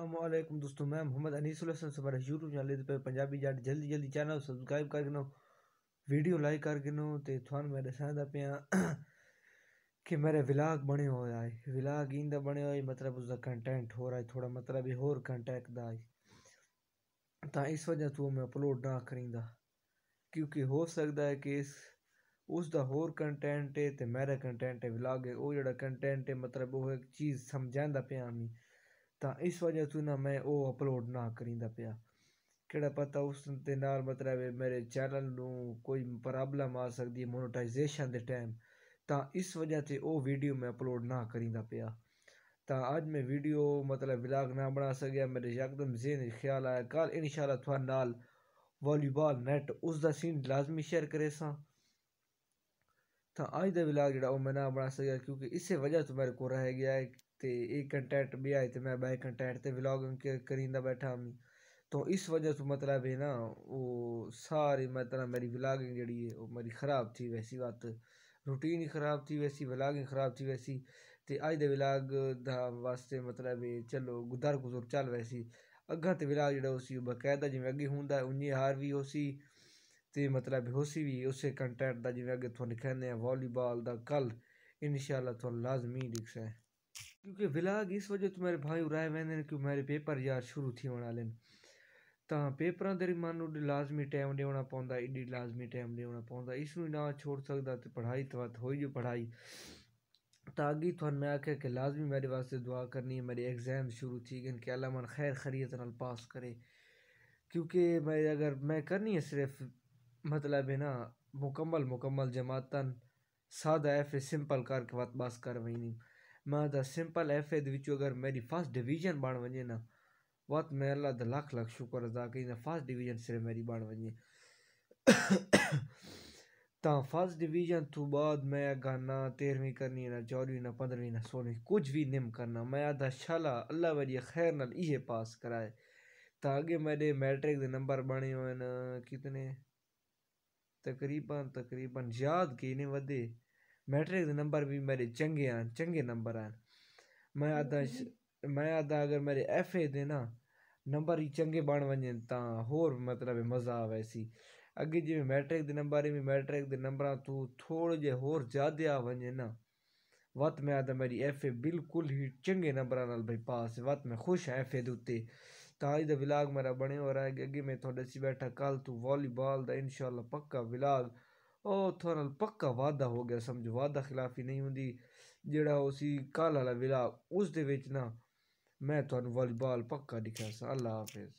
अल्लाम दोस्तों मैं मोहम्मद अनीस हसन हमारे यूट्यूब चैनल पर पंजाबी जाट जल्दी जल्दी चैनल सबसक्राइब कर गिनो वीडियो लाइक कर गिनो तो थोन मैं दसा पाया कि मेरे विलाग बने हुए आए विलाग इन बने हुए मतलब उसका कंटेंट हो रहा है थोड़ा मतलब ये होर कंटेंट का है तो इस वजह तू मैं अपलोड ना करीदा क्योंकि हो सकता है कि इस उसका होर कंटेंट है तो मेरा कंटेंट है विलाग है वो जो कंटेंट है मतलब वो एक चीज़ समझा पाया हमें तो इस वजह तो ना मैं वह अपलोड ना करी पाया कि पता उस मतलब मेरे चैनल में कोई प्रॉब्लम आ सकती मोनोटाइजेशन के टाइम तो इस वजह से वह वीडियो मैं अपलोड ना करी पाया तो अज मैं वीडियो मतलब ब्लाग ना बना सकिया मेरे यकदम जेन ख्याल आया कल इन शाला थोड़ा वॉलीबॉल नैट उसका सीन लाजमी शेयर करे सज का ब्लाग जो मैं ना बना सकता क्योंकि इस वजह तो मेरे को रह गया है तो ਇਹ कंटेंट भी आए थे मैं बाय कंटेंट ते व्लॉगिंग करींदा बैठा हूं तो इस वजह से मतलब है ना वो सारी मतलब मेरी व्लॉगिंग जड़ी मेरी ख़राब थी वैसी बात रूटीन ही ख़राब थी वैसी व्लॉगिंग ख़राब थी वैसी तो अज दे व्लॉग वास्ते मतलब है चलो गुदर गुजर चल वैसी अग्गा ते व्लॉग जेड़ा उसी बकायदा जिवें अगे हुंदा है हार भी उसी मतलब ਮਤਲਬ ਹੋਸੀ ਵੀ ਉਸੇ ਕੰਟੈਂਟ ਦਾ ਜਿਵੇਂ ਅੱਗੇ ਤੁਹਾਨੂੰ ਕਹਿੰਦੇ ਆ ਵਾਲੀਬਾਲ ਦਾ ਕੱਲ ਇਨਸ਼ਾਅੱਲਾ ਤੁਹਾਨੂੰ ਲਾਜ਼ਮੀ है क्योंकि विलाग इस वजह तो मेरे भाई उराए वह कि मेरे पेपर यार शुरू थी होने वाले तो पेपर दे मन लाजमी टाइम देना पौधा एडी लाजमी टाइम देना पौधा इस ना छोड़ सकता तो पढ़ाई तो हो जो पढ़ाई तो अगे थोन मैं आख्या कि लाजमी मेरे वास्ते दुआ करनी है मेरे एग्जाम शुरू थी गए कि अला मन खैर खरीत न पास करे क्योंकि मैं अगर मैं करनी है सिर्फ मतलब है ना मुकम्मल मुकम्मल जमातन सादा या फिर सिंपल करके बात बस कर वही नहीं मैं तो सिंपल एफ ए अगर मेरी फर्स्ट डिवीजन बन वे ना बहुत मैं अल्लाह का लख लख शुक्र अदा कर फर्स्ट डिवीजन सिर्फ मेरी बन वे तो फर्स्ट डिवीजन तू बाद मैं गाना तेरहवीं करनी ना चौदहवीं ना पंद्रहवीं ना सोलहवीं कुछ भी निम करना मैं आधा शाला अल्लाह वाली खैर नाल इे पास कराए तो अगे मेरे मैट्रिक के नंबर बने हुए कितने तकरीबन तकरीबन याद कि नहीं वे मैट्रिक नंबर भी मेरे चंगे आन चंगे नंबर आन मैं आदा हम्म। मैं आदा अगर मेरे एफ ए देना ना नंबर ही चंगे बन वञनि तां होर मजा मतलब मज़ा सी अगे जिम्मे मैट्रिक नंबर भी मैट्रिक के नंबर तू थोड़े जे होर ज्यादा वजे ना वत मैं आता मेरी एफ ए बिल्कुल ही चंगे नंबर हाँ नाल भाई पास वत मैं खुश हाँ एफ ए उत्ते तां मेरा बने हो रहा है अगे मैं थो ॾिसी बैठा कल तू वॉलीबॉल का इनशाला पक्का विलाग ਉਹ ਥੋੜਾ ਪੱਕਾ ਵਾਦਾ ਹੋ ਗਿਆ ਸਮਝੋ ਵਾਦਾ ਖਿਲਾਫੀ ਨਹੀਂ ਹੁੰਦੀ ਜਿਹੜਾ ਉਸੀ ਕੱਲ ਵਾਲਾ ਵਿਲਾ ਉਸ ਦੇ ਵਿੱਚ ਨਾ ਮੈਂ ਤੁਹਾਨੂੰ ਵਾਲੀਬਾਲ ਪੱਕਾ ਦਿਖਿਆ ਸੀ ਅੱਲਾ ਹਾਫਿਜ਼